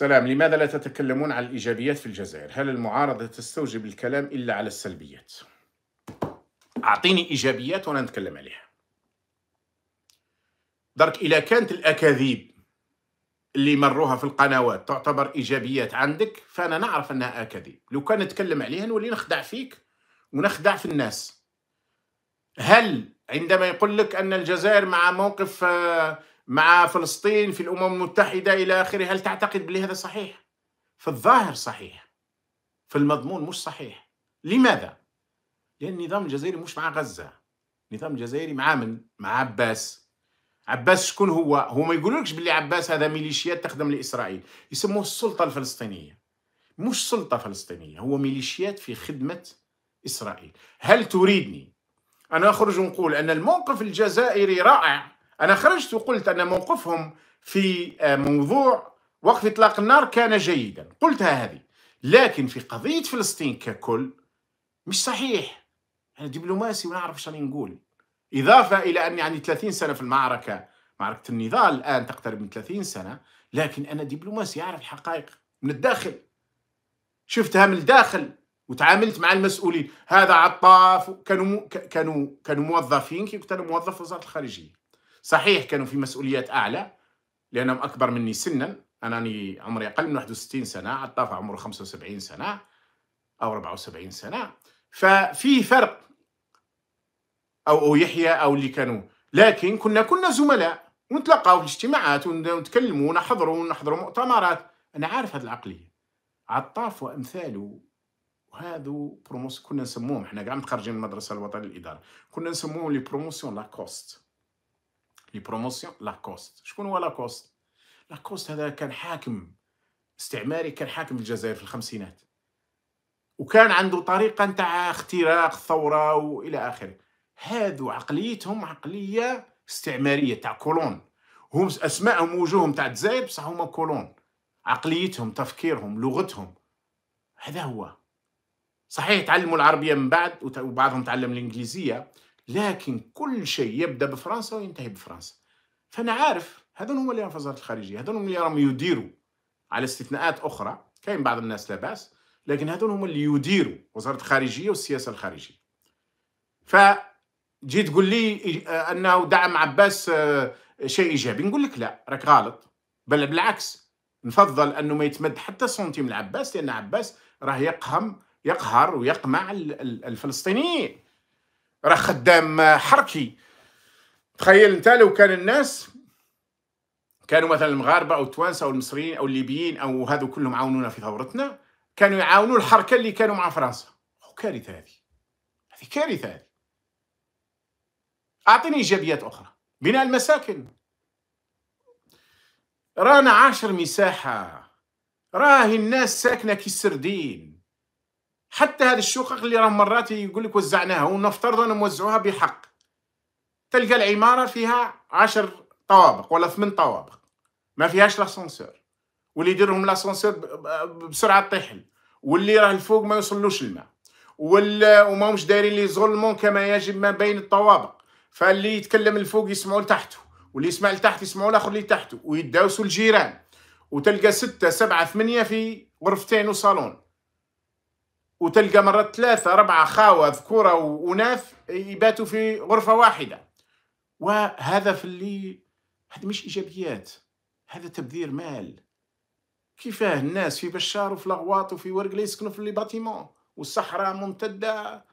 سلام لماذا لا تتكلمون عن الإيجابيات في الجزائر؟ هل المعارضة تستوجب الكلام إلا على السلبيات؟ أعطيني إيجابيات وأنا نتكلم عليها درك إذا كانت الأكاذيب اللي مروها في القنوات تعتبر إيجابيات عندك فأنا نعرف أنها أكاذيب لو كان نتكلم عليها نولي نخدع فيك ونخدع في الناس هل عندما يقول لك أن الجزائر مع موقف آه، مع فلسطين في الأمم المتحدة إلى آخره هل تعتقد بلي هذا صحيح؟ في الظاهر صحيح في المضمون مش صحيح لماذا؟ لأن النظام الجزائري مش مع غزة النظام الجزائري مع من؟ مع عباس عباس شكون هو؟ هو ما يقولولكش بلي عباس هذا ميليشيات تخدم لإسرائيل يسموه السلطة الفلسطينية مش سلطة فلسطينية هو ميليشيات في خدمة إسرائيل هل تريدني انا أخرج ونقول أن الموقف الجزائري رائع أنا خرجت وقلت أن موقفهم في آه، موضوع وقف إطلاق النار كان جيدا قلتها هذه لكن في قضية فلسطين ككل مش صحيح أنا دبلوماسي ونعرف شو نقول إضافة إلى أني يعني 30 سنة في المعركة معركة النضال الآن تقترب من 30 سنة لكن أنا دبلوماسي أعرف الحقائق من الداخل شفتها من الداخل وتعاملت مع المسؤولين هذا عطاف كانوا كانوا كانوا موظفين كي كنت انا موظف وزاره الخارجيه صحيح كانوا في مسؤوليات أعلى لأنهم أكبر مني سنا راني عمري أقل من 61 سنة عطاف عمره 75 سنة أو 74 سنة ففي فرق أو يحيى أو اللي كانوا لكن كنا كنا زملاء ونتلاقاو في الاجتماعات ونتكلموا ونحضروا ونحضروا مؤتمرات أنا عارف هذه العقلية عطاف وأمثاله وهذو بروموس كنا نسموهم احنا كاع متخرجين من المدرسه الوطنيه للاداره كنا نسموهم لي بروموسيون لاكوست لي بروموسيون لاكوست شكون هو لاكوست لاكوست هذا كان حاكم استعماري كان حاكم الجزائر في الخمسينات وكان عنده طريقه نتاع اختراق الثوره والى اخره هادو عقليتهم عقليه استعماريه تاع كولون هم اسمائهم وجوههم تاع الجزائر بصح هما كولون عقليتهم تفكيرهم لغتهم هذا هو صحيح تعلموا العربيه من بعد وبعضهم تعلم الانجليزيه لكن كل شيء يبدا بفرنسا وينتهي بفرنسا فانا عارف هذول هما اللي وزاره الخارجيه هذول اللي راهم يديروا على استثناءات اخرى كاين بعض الناس لا باس لكن هذول هما اللي يديروا وزاره الخارجيه والسياسه الخارجيه ف جيت تقول لي آه، انه دعم عباس آه، شيء ايجابي نقول لك لا راك غلط بل بالعكس نفضل انه ما يتمد حتى سنتيم لعباس لان عباس راه يقهم يقهر ويقمع الفلسطينيين راه خدام حركي تخيل انت لو كان الناس كانوا مثلا المغاربه او التوانسه او المصريين او الليبيين او هذو كلهم عاونونا في ثورتنا كانوا يعاونوا الحركه اللي كانوا مع فرنسا كارثه هذه هذه كارثه هذه اعطيني ايجابيات اخرى بناء المساكن رانا عاشر مساحه راهي الناس ساكنه كي السردين حتى هذه الشقق اللي راهم مرات يقول لك وزعناها ونفترض انهم وزعوها بحق تلقى العماره فيها عشر طوابق ولا ثمان طوابق ما فيهاش لاسانسور واللي يديرهم لاسانسور بسرعه طيحل واللي راه الفوق ما يوصلوش الماء ولا وماهمش دايرين لي زولمون كما يجب ما بين الطوابق فاللي يتكلم الفوق يسمعوا لتحته واللي يسمع لتحت يسمعوا الاخر اللي تحته ويداوسوا الجيران وتلقى ستة سبعة ثمانية في غرفتين وصالون وتلقى مرات ثلاثة أربعة خاوة ذكورة وأناث يباتوا في غرفة واحدة وهذا في اللي هذا مش إيجابيات هذا تبذير مال كيفاه الناس في بشار وفي لغواط وفي ورقلة يسكنوا في اللي باتيمون والصحراء ممتدة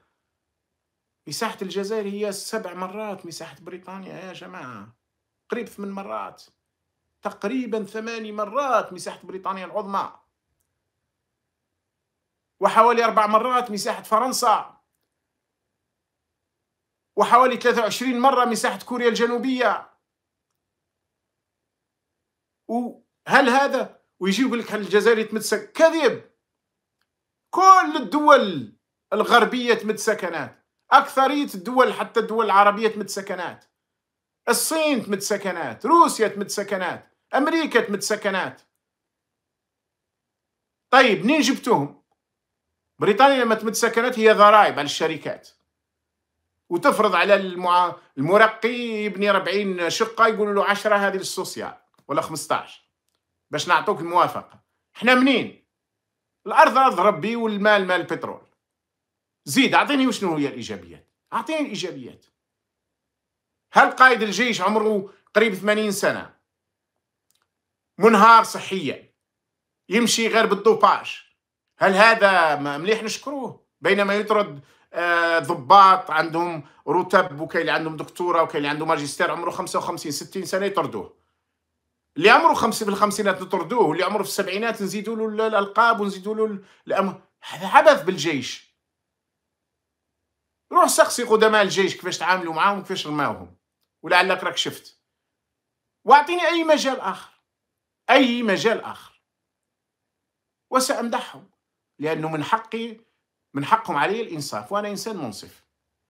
مساحة الجزائر هي سبع مرات مساحة بريطانيا يا جماعة قريب ثمان مرات تقريبا ثماني مرات مساحة بريطانيا العظمى وحوالي أربع مرات مساحة فرنسا وحوالي 23 مرة مساحة كوريا الجنوبية وهل هذا ويجي يقول لك الجزائر يتمتسك كذب كل الدول الغربية متسكنات أكثرية الدول حتى الدول العربية متسكنات الصين متسكنات روسيا متسكنات أمريكا متسكنات طيب منين جبتهم بريطانيا لما سكنات هي ضرائب على الشركات وتفرض على المع... المرقي يبني 40 شقه يقولوا له 10 هذه للسوسيال ولا 15 باش نعطوك الموافقه احنا منين الارض ارض ربي والمال مال البترول زيد اعطيني وشنو هي الايجابيات اعطيني الايجابيات هل قائد الجيش عمره قريب 80 سنه منهار صحيا يمشي غير بالدوباج هل هذا مليح نشكروه بينما يطرد آه، ضباط عندهم رتب وكاين اللي عندهم دكتوره وكاين اللي عنده ماجستير عمره 55 60 سنه يطردوه اللي عمره خمسة في الخمسينات نطردوه واللي عمره في السبعينات نزيدوا له الالقاب ونزيدوا له الامر هذا عبث بالجيش روح سقسي قدماء الجيش كيفاش تعاملوا معاهم وكيفاش رماوهم ولعلك راك شفت واعطيني اي مجال اخر اي مجال اخر وسامدحهم لأنه من حقي من حقهم علي الإنصاف وأنا إنسان منصف